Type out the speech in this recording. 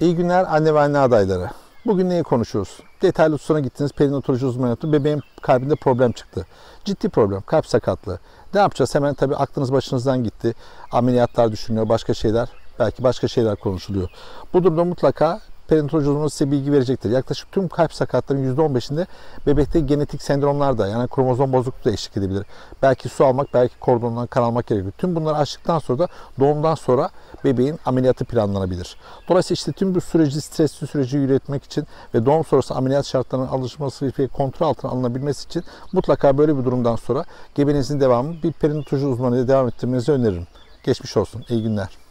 İyi günler anne ve anne adayları. Bugün neyi konuşuyoruz? Detaylı tutana gittiniz, perinatoloji uzmanı yaptı. Bebeğin kalbinde problem çıktı. Ciddi problem, kalp sakatlığı. Ne yapacağız? Hemen tabii aklınız başınızdan gitti. Ameliyatlar düşünülüyor, başka şeyler. Belki başka şeyler konuşuluyor. Bu durumda mutlaka perinatolojumuz size bilgi verecektir. Yaklaşık tüm kalp sakatlarının %15'inde bebekte genetik sendromlar da yani kromozom bozukluğu da eşlik edebilir. Belki su almak, belki kordondan kan almak gerekiyor. Tüm bunları açtıktan sonra da doğumdan sonra bebeğin ameliyatı planlanabilir. Dolayısıyla işte tüm bu süreci, stresli süreci yürütmek için ve doğum sonrası ameliyat şartlarının alışması ve kontrol altına alınabilmesi için mutlaka böyle bir durumdan sonra gebenizin devamı bir perinatoloji uzmanıyla devam ettirmenizi öneririm. Geçmiş olsun. İyi günler.